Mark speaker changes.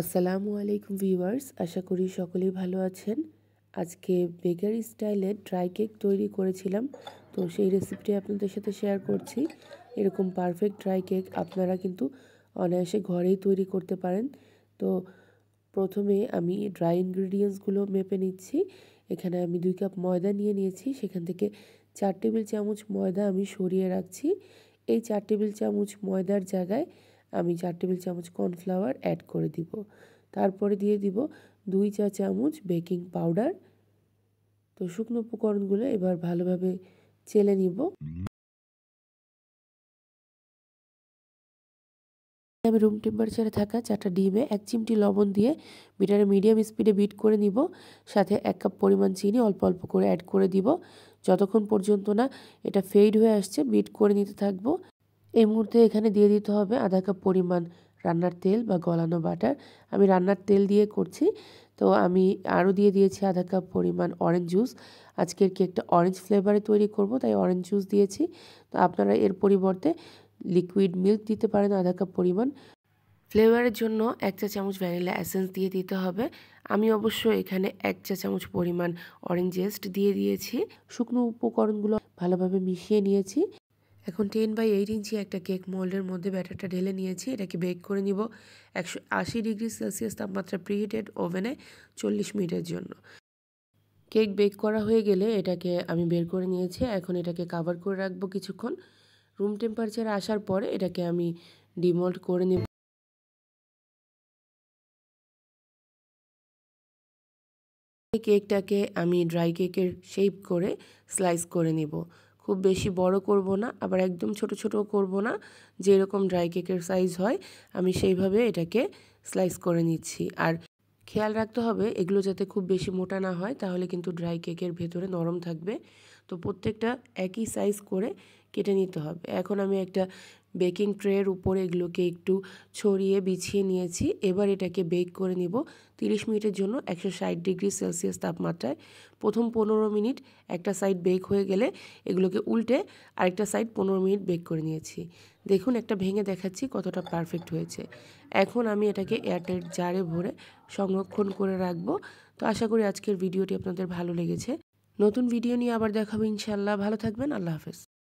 Speaker 1: আসসালামু আলাইকুম ভিউয়ার্স আশা করি সকলেই ভালো আছেন আজকে বেকার স্টাইলে ড্রাই কেক তৈরি করেছিলাম তো সেই রেসিপিটি আপনাদের সাথে শেয়ার করছি এরকম পারফেক্ট ড্রাই কেক আপনারা কিন্তু অনায়াসে ঘরেই তৈরি করতে পারেন তো প্রথমে আমি ড্রাই ইনগ্রিডিয়েন্টসগুলো মেপে নিচ্ছি এখানে আমি দুই কাপ ময়দা নিয়ে নিয়েছি সেখান থেকে চার টেবিল চামচ ময়দা আমি সরিয়ে রাখছি এই চার টেবিল চামচ ময়দার জায়গায় আমি চার টেবিল চামচ কর্নফ্লাওয়ার অ্যাড করে দিব তারপরে দিয়ে দিব দুই চা চামচ বেকিং পাউডার তো শুকনো উপকরণগুলো এবার ভালোভাবে চেলে নিব
Speaker 2: আমি রুম টেম্পারেচারে থাকা চারটা ডিমে
Speaker 1: এক চিমটি লবণ দিয়ে বিটারে মিডিয়াম স্পিডে বিট করে নিব সাথে এক কাপ পরিমাণ চিনি অল্প অল্প করে অ্যাড করে দিব যতক্ষণ পর্যন্ত না এটা ফেড হয়ে আসছে বিট করে নিতে থাকবো এই মুহূর্তে এখানে দিয়ে দিতে হবে আধা কাপ পরিমাণ রান্নার তেল বা গলানো বাটার আমি রান্নার তেল দিয়ে করছি তো আমি আরও দিয়ে দিয়েছি আধা কাপ পরিমাণ অরেঞ্জ জুস আজকের কেকটা অরেঞ্জ ফ্লেভারে তৈরি করব তাই অরেঞ্জ জুস দিয়েছি তো আপনারা এর পরিবর্তে লিকুইড মিল্ক দিতে পারেন আধা কাপ পরিমাণ ফ্লেভারের জন্য এক চা চামচ ভ্যানিলা এসেন্স দিয়ে দিতে হবে আমি অবশ্য এখানে এক চা চামচ পরিমাণ অরেঞ্জ জেস্ট দিয়ে দিয়েছি শুকনো উপকরণগুলো ভালোভাবে মিশিয়ে নিয়েছি এখন টেন বাই এইট ইঞ্চি একটা কেক মোল্ডের মধ্যে ব্যাটারটা ঢেলে নিয়েছি এটাকে বেক করে নিব একশো আশি ডিগ্রি সেলসিয়াস তাপমাত্রা প্রিহিটেড ওভেনে চল্লিশ মিনিটের জন্য কেক বেক করা হয়ে গেলে এটাকে আমি বের করে নিয়েছি এখন এটাকে কাভার করে রাখবো কিছুক্ষণ রুম টেম্পারেচার আসার পরে এটাকে আমি ডিমোল্ড করে নেব
Speaker 2: কেকটাকে আমি ড্রাই
Speaker 1: কেকের শেপ করে স্লাইস করে নেবো খুব বেশি বড় করব না আবার একদম ছোট ছোট করব না যেরকম ড্রাই কেকের সাইজ হয় আমি সেইভাবে এটাকে স্লাইস করে নিচ্ছি আর খেয়াল রাখতে হবে এগুলো যাতে খুব বেশি মোটা না হয় তাহলে কিন্তু ড্রাই কেকের ভেতরে নরম থাকবে তো প্রত্যেকটা একই সাইজ করে কেটে নিতে হবে এখন আমি একটা বেকিং ট্রের উপরে এগুলোকে একটু ছড়িয়ে বিছিয়ে নিয়েছি এবার এটাকে বেক করে নিব তিরিশ মিনিটের জন্য একশো ডিগ্রি সেলসিয়াস তাপমাত্রায় প্রথম পনেরো মিনিট একটা সাইড বেক হয়ে গেলে এগুলোকে উল্টে আরেকটা সাইড পনেরো মিনিট বেক করে নিয়েছি দেখুন একটা ভেঙে দেখাচ্ছি কতটা পারফেক্ট হয়েছে এখন আমি এটাকে এয়ারটাইট জারে ভরে সংরক্ষণ করে রাখবো তো আশা করি আজকের ভিডিওটি আপনাদের ভালো লেগেছে নতুন ভিডিও নিয়ে আবার দেখাবো ইনশাল্লাহ ভালো থাকবেন আল্লাহ হাফেজ